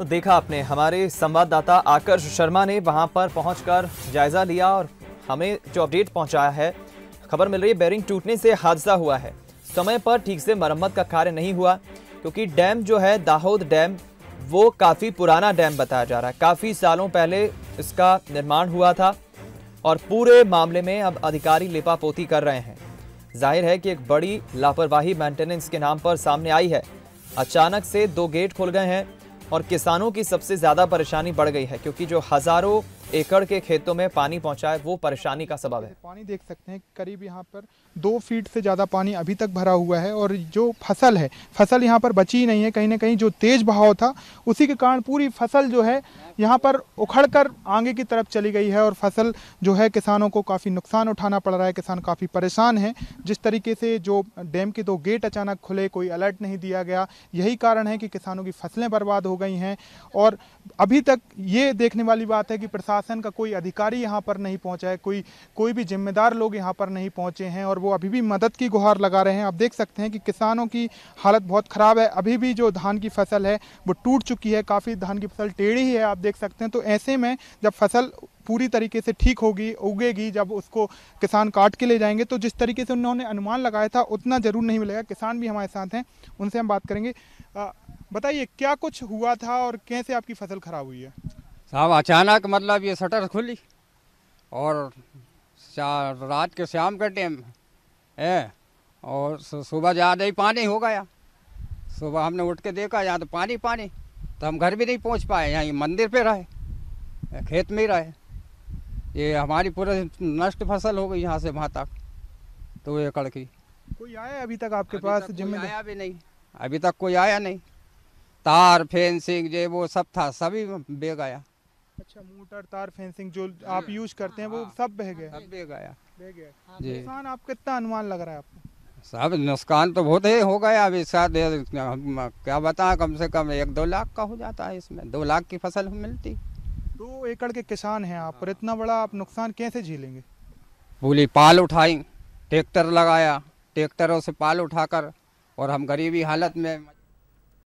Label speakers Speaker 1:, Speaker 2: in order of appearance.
Speaker 1: तो देखा आपने हमारे संवाददाता आकर्ष शर्मा ने वहां पर पहुंचकर जायजा लिया और हमें जो अपडेट पहुंचाया है खबर मिल रही है बैरिंग टूटने से हादसा हुआ है समय पर ठीक से मरम्मत का कार्य नहीं हुआ क्योंकि डैम जो है दाहोद डैम वो काफ़ी पुराना डैम बताया जा रहा है काफ़ी सालों पहले इसका निर्माण हुआ था और पूरे मामले में अब अधिकारी लिपापोती कर रहे हैं जाहिर है कि एक बड़ी लापरवाही मेंटेनेंस के नाम पर सामने आई है अचानक से दो गेट खुल गए हैं और किसानों की सबसे ज़्यादा परेशानी बढ़ गई है क्योंकि जो हज़ारों एकड़ के खेतों में पानी पहुंचा है वो परेशानी का सबब है
Speaker 2: पानी देख सकते हैं करीब यहाँ पर दो फीट से ज़्यादा पानी अभी तक भरा हुआ है और जो फसल है फसल यहाँ पर बची ही नहीं है कहीं ना कहीं जो तेज़ बहाव था उसी के कारण पूरी फसल जो है यहाँ पर उखड़ कर आगे की तरफ चली गई है और फसल जो है किसानों को काफ़ी नुकसान उठाना पड़ रहा है किसान काफ़ी परेशान है जिस तरीके से जो डैम के दो गेट अचानक खुले कोई अलर्ट नहीं दिया गया यही कारण है कि किसानों की फसलें बर्बाद हो गई हैं और अभी तक ये देखने वाली बात है कि प्रशासन प्रशासन का कोई अधिकारी यहाँ पर नहीं पहुँचा है कोई कोई भी जिम्मेदार लोग यहाँ पर नहीं पहुँचे हैं और वो अभी भी मदद की गुहार लगा रहे हैं आप देख सकते हैं कि किसानों की हालत बहुत ख़राब है अभी भी जो धान की फसल है वो टूट चुकी है काफ़ी धान की फसल टेढ़ी है आप देख सकते हैं तो ऐसे में जब फसल पूरी तरीके से ठीक होगी उगेगी जब उसको किसान काट के ले जाएंगे तो जिस तरीके से उन्होंने अनुमान लगाया था उतना ज़रूर नहीं मिलेगा किसान भी हमारे साथ हैं उनसे हम बात करेंगे बताइए क्या कुछ हुआ था और कैसे आपकी फसल ख़राब हुई है
Speaker 3: साहब अचानक मतलब ये शटर खुली और रात के शाम के टाइम है और सुबह ज़्यादा ही पानी हो गया सुबह हमने उठ के देखा यहाँ तो पानी पानी तो हम घर भी नहीं पहुँच पाए यहाँ मंदिर पे रहे खेत में ही रहे ये हमारी पूरे नष्ट फसल हो गई यहाँ से वहाँ तक तो ये कड़की कोई आया अभी तक आपके अभी पास तक आया भी नहीं अभी तक कोई आया नहीं तार फेंसिंग ये वो सब था सभी बेग आया
Speaker 2: अच्छा मोटर तार फेंसिंग जो हम्म। आप यूज करते हैं वो हाँ। सब बह गया हाँ, सब बह गया बह गया नुकसान हाँ, आप कितना अनुमान लग रहा है आपको
Speaker 3: साहब नुकसान तो बहुत ही हो गया अभी शायद क्या बताएं कम से कम एक दो लाख का हो जाता है इसमें दो लाख की फसल मिलती
Speaker 2: दो एकड़ के किसान हैं आप पर इतना बड़ा आप नुकसान कैसे झेलेंगे
Speaker 3: बोली पाल उठाई ट्रैक्टर लगाया ट्रैक्टरों से पाल उठाकर और हम गरीबी हालत में